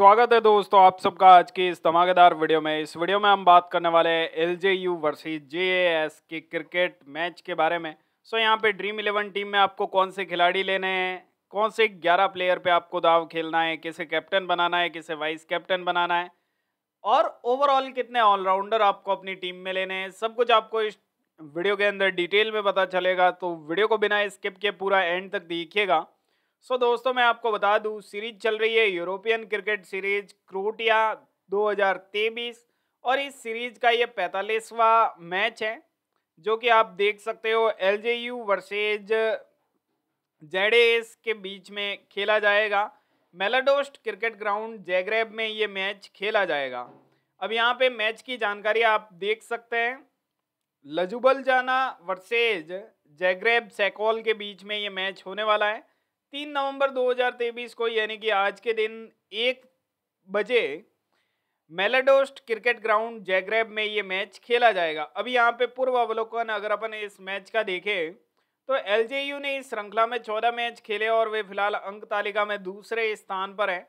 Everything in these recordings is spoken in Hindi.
स्वागत है दोस्तों आप सबका आज के इस धमाकेदार वीडियो में इस वीडियो में हम बात करने वाले हैं L J U versus J S K cricket match के बारे में सो यहाँ पे ड्रीम इलेवन टीम में आपको कौन से खिलाड़ी लेने हैं कौन से ग्यारह प्लेयर पे आपको दाव खेलना है किसे कैप्टन बनाना है किसे वाइस कैप्टन बनाना है और ओवरऑल कितने ऑलराउंडर आपको अपनी टीम में लेने हैं सब कुछ आपको इस वीडियो के अंदर डिटेल में पता चलेगा तो वीडियो को बिना स्किप के पूरा एंड तक देखिएगा सो so, दोस्तों मैं आपको बता दूं सीरीज चल रही है यूरोपियन क्रिकेट सीरीज क्रोटिया 2023 और इस सीरीज का ये पैंतालीसवा मैच है जो कि आप देख सकते हो L J U versus Z के बीच में खेला जाएगा मेलाडोस्ट क्रिकेट ग्राउंड जैग्रेब में ये मैच खेला जाएगा अब यहाँ पे मैच की जानकारी आप देख सकते हैं लजुबल जाना वर्सेज जैग्रेब सैकोल के बीच में ये मैच होने वाला है तीन नवंबर 2023 को यानी कि आज के दिन एक बजे मेलाडोस्ट क्रिकेट ग्राउंड जैग्रैब में ये मैच खेला जाएगा अब यहाँ पे पूर्व अवलोकन अगर अपन इस मैच का देखें तो एल ने इस श्रृंखला में चौदह मैच खेले और वे फिलहाल अंक तालिका में दूसरे स्थान पर हैं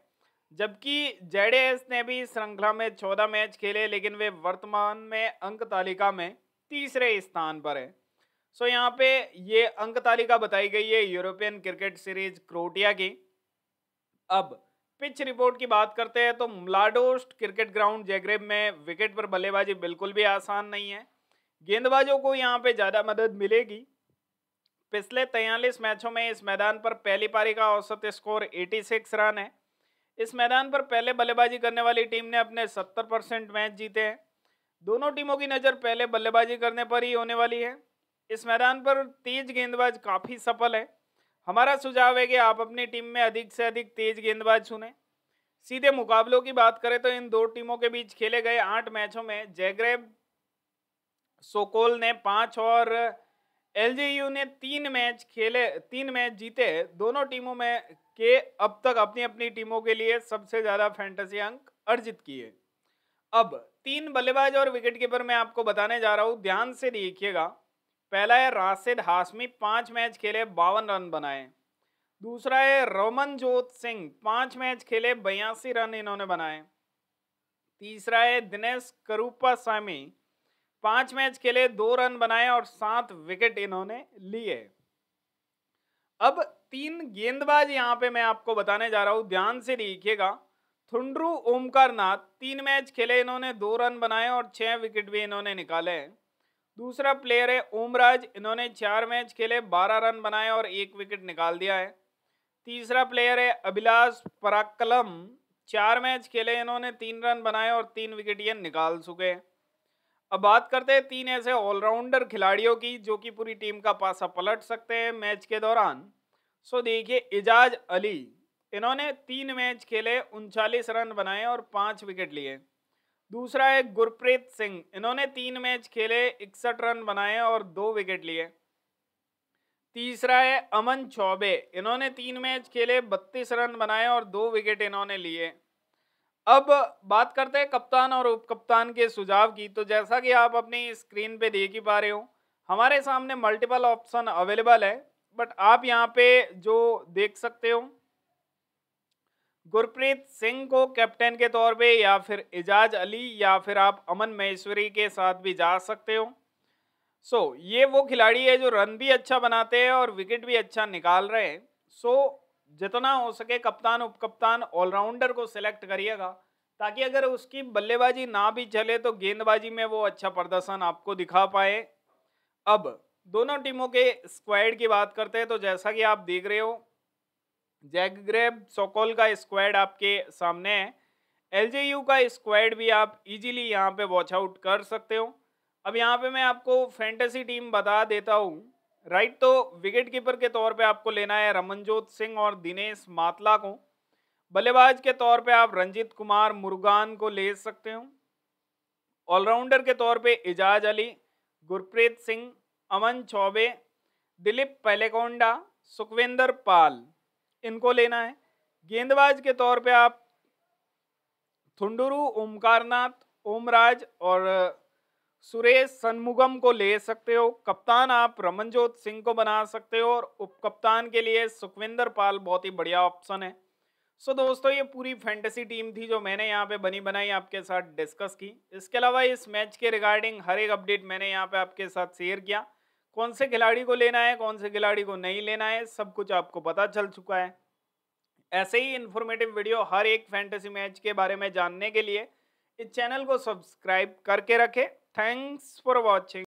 जबकि जेड ने भी इस श्रृंखला में चौदह मैच खेले लेकिन वे वर्तमान में अंक तालिका में तीसरे स्थान पर है सो so, यहाँ पे ये अंक तालिका बताई गई है यूरोपियन क्रिकेट सीरीज क्रोटिया की अब पिच रिपोर्ट की बात करते हैं तो म्लाडोस्ट क्रिकेट ग्राउंड जैग्रेब में विकेट पर बल्लेबाजी बिल्कुल भी आसान नहीं है गेंदबाजों को यहाँ पे ज़्यादा मदद मिलेगी पिछले तैयलीस मैचों में इस मैदान पर पहली पारी का औसत स्कोर 86 रन है इस मैदान पर पहले बल्लेबाजी करने वाली टीम ने अपने 70 परसेंट मैच जीते हैं दोनों टीमों की नज़र पहले बल्लेबाजी करने पर ही होने वाली है इस मैदान पर तेज गेंदबाज काफ़ी सफल है हमारा सुझाव है कि आप अपनी टीम में अधिक से अधिक तेज गेंदबाज चुने सीधे मुकाबलों की बात करें तो इन दो टीमों के बीच खेले गए आठ मैचों में जैग्रेब सोकोल ने पाँच और एल ने तीन मैच खेले तीन मैच जीते दोनों टीमों में के अब तक अपनी अपनी टीमों के लिए सबसे ज़्यादा फैंटेसी अंक अर्जित किए अब तीन बल्लेबाज और विकेटकीपर मैं आपको बताने जा रहा हूँ ध्यान से देखिएगा पहला है राशिद हाशमी पांच मैच खेले बावन रन बनाए दूसरा है रोमनजोत सिंह पांच मैच खेले बयासी रन इन्होंने बनाए तीसरा है दिनेश करूपा स्वामी पांच मैच खेले दो रन बनाए और सात विकेट इन्होंने लिए अब तीन गेंदबाज यहाँ पे मैं आपको बताने जा रहा हूं ध्यान से देखिएगा थुंड्रू ओमकार नाथ तीन मैच खेले इन्होंने दो रन बनाए और छह विकेट भी इन्होंने निकाले हैं दूसरा प्लेयर है ओमराज इन्होंने चार मैच खेले बारह रन बनाए और एक विकेट निकाल दिया है तीसरा प्लेयर है अभिलाष पराकलम चार मैच खेले इन्होंने तीन रन बनाए और तीन विकेट ये निकाल चुके हैं अब बात करते हैं तीन ऐसे ऑलराउंडर खिलाड़ियों की जो कि पूरी टीम का पासा पलट सकते हैं मैच के दौरान सो देखिए इजाज अली इन्होंने तीन मैच खेले उनचालीस रन बनाए और पाँच विकेट लिए दूसरा है गुरप्रीत सिंह इन्होंने तीन मैच खेले इकसठ रन बनाए और दो विकेट लिए तीसरा है अमन चौबे इन्होंने तीन मैच खेले बत्तीस रन बनाए और दो विकेट इन्होंने लिए अब बात करते हैं कप्तान और उप कप्तान के सुझाव की तो जैसा कि आप अपनी स्क्रीन पे देख ही पा रहे हो हमारे सामने मल्टीपल ऑप्शन अवेलेबल है बट आप यहाँ पे जो देख सकते हो गुरप्रीत सिंह को कैप्टन के तौर पे या फिर एजाज अली या फिर आप अमन महेश्वरी के साथ भी जा सकते हो सो so, ये वो खिलाड़ी है जो रन भी अच्छा बनाते हैं और विकेट भी अच्छा निकाल रहे हैं सो so, जितना हो सके कप्तान उपकप्तान ऑलराउंडर को सिलेक्ट करिएगा ताकि अगर उसकी बल्लेबाजी ना भी चले तो गेंदबाजी में वो अच्छा प्रदर्शन आपको दिखा पाए अब दोनों टीमों के स्क्वाड की बात करते हैं तो जैसा कि आप देख रहे हो जैगग्रेब सोकोल का स्क्वाड आपके सामने है एल का स्क्वाड भी आप इजीली यहाँ पे वॉच आउट कर सकते हो अब यहाँ पे मैं आपको फैंटेसी टीम बता देता हूँ राइट तो विकेट कीपर के तौर पे आपको लेना है रमनजोत सिंह और दिनेश मातला को बल्लेबाज के तौर पे आप रंजीत कुमार मुर्गान को ले सकते हो ऑलराउंडर के तौर पे एजाज अली गुरप्रीत सिंह अमन चौबे दिलीप पहलेकोंडा सुखविंदर पाल इनको लेना है गेंदबाज के तौर पे आप थुंडुरू ओमकारनाथ ओमराज और सुरेश सनमुगम को ले सकते हो कप्तान आप रमनजोत सिंह को बना सकते हो और उप कप्तान के लिए सुखविंदर पाल बहुत ही बढ़िया ऑप्शन है सो दोस्तों ये पूरी फैंटेसी टीम थी जो मैंने यहाँ पे बनी बनाई आपके साथ डिस्कस की इसके अलावा इस मैच के रिगार्डिंग हर एक अपडेट मैंने यहाँ पे आपके साथ शेयर किया कौन से खिलाड़ी को लेना है कौन से खिलाड़ी को नहीं लेना है सब कुछ आपको पता चल चुका है ऐसे ही इन्फॉर्मेटिव वीडियो हर एक फैंटेसी मैच के बारे में जानने के लिए इस चैनल को सब्सक्राइब करके रखें थैंक्स फॉर वॉचिंग